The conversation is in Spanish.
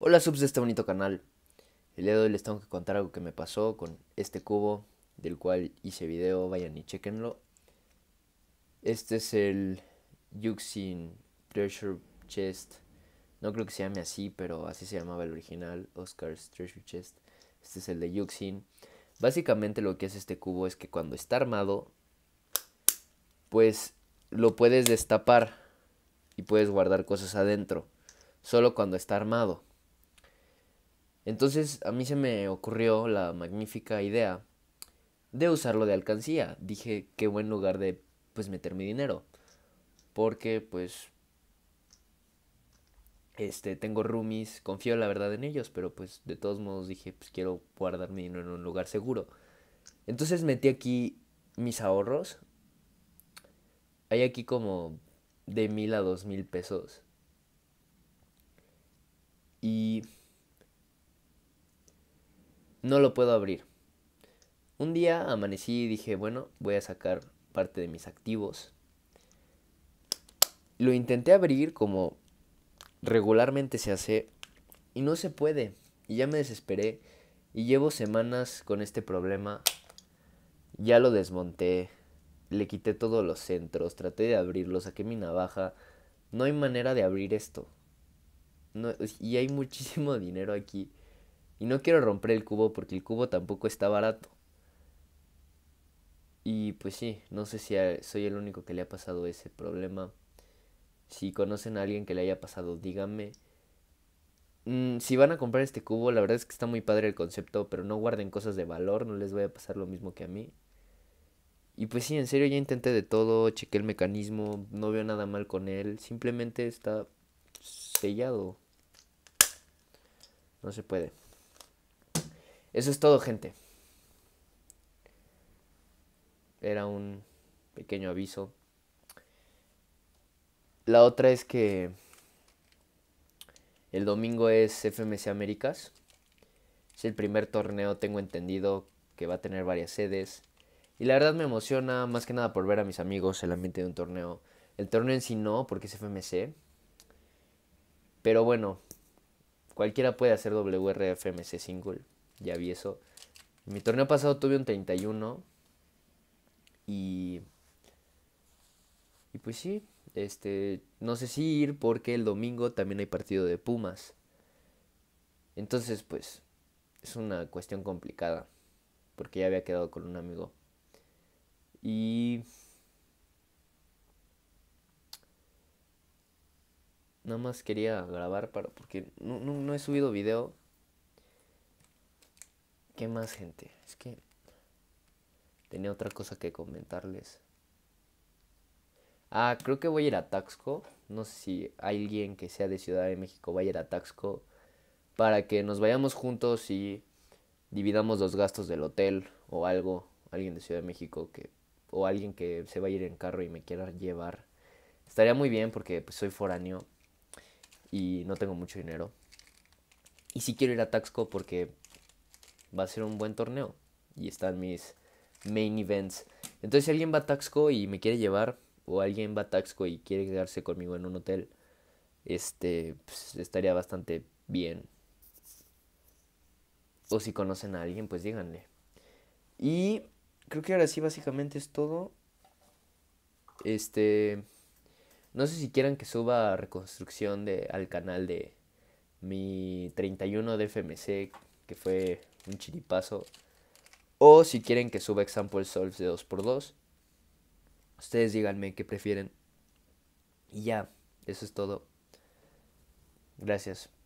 Hola subs de este bonito canal. El día de hoy les tengo que contar algo que me pasó con este cubo del cual hice video, vayan y chequenlo. Este es el Yuxin Treasure Chest. No creo que se llame así, pero así se llamaba el original, Oscar's Treasure Chest. Este es el de Yuxin. Básicamente lo que hace este cubo es que cuando está armado, pues lo puedes destapar y puedes guardar cosas adentro. Solo cuando está armado. Entonces a mí se me ocurrió la magnífica idea de usarlo de alcancía. Dije, qué buen lugar de pues meter mi dinero. Porque pues este tengo roomies, confío la verdad en ellos, pero pues de todos modos dije, pues quiero guardar mi dinero en un lugar seguro. Entonces metí aquí mis ahorros. Hay aquí como de mil a dos mil pesos. Y no lo puedo abrir. Un día amanecí y dije, bueno, voy a sacar parte de mis activos. Lo intenté abrir como regularmente se hace y no se puede. Y ya me desesperé y llevo semanas con este problema. Ya lo desmonté, le quité todos los centros, traté de abrirlo, saqué mi navaja. No hay manera de abrir esto. y hay muchísimo dinero aquí y no quiero romper el cubo porque el cubo tampoco está barato. Y pues sí, no sé si soy el único que le ha pasado ese problema. Si conocen a alguien que le haya pasado, díganme. Mm, si van a comprar este cubo, la verdad es que está muy padre el concepto, pero no guarden cosas de valor, no les voy a pasar lo mismo que a mí. Y pues sí, en serio ya intenté de todo, chequé el mecanismo, no veo nada mal con él, simplemente está sellado. No se puede. Eso es todo, gente. Era un pequeño aviso. La otra es que el domingo es FMC Américas. Es el primer torneo, tengo entendido, que va a tener varias sedes. Y la verdad me emociona más que nada por ver a mis amigos el ambiente de un torneo. El torneo en sí no, porque es FMC. Pero bueno, cualquiera puede hacer WRFMC single ya vi eso. Mi torneo pasado tuve un 31. Y. Y pues sí. Este. No sé si ir porque el domingo también hay partido de Pumas. Entonces, pues. Es una cuestión complicada. Porque ya había quedado con un amigo. Y. Nada más quería grabar para. Porque no, no he subido video. ¿Qué más, gente? Es que tenía otra cosa que comentarles. Ah, creo que voy a ir a Taxco. No sé si alguien que sea de Ciudad de México vaya a ir a Taxco para que nos vayamos juntos y dividamos los gastos del hotel o algo. Alguien de Ciudad de México que o alguien que se vaya a ir en carro y me quiera llevar. Estaría muy bien porque pues, soy foráneo y no tengo mucho dinero. Y sí quiero ir a Taxco porque va a ser un buen torneo. Y están mis main events. Entonces, si alguien va a Taxco y me quiere llevar, o alguien va a Taxco y quiere quedarse conmigo en un hotel, este pues, estaría bastante bien. O si conocen a alguien, pues díganle. Y creo que ahora sí, básicamente es todo. Este. No sé si quieran que suba reconstrucción de, al canal de mi 31 de FMC, que fue un chiripazo. O si quieren que suba example solves de 2x2, ustedes díganme qué prefieren. Y ya, eso es todo. Gracias.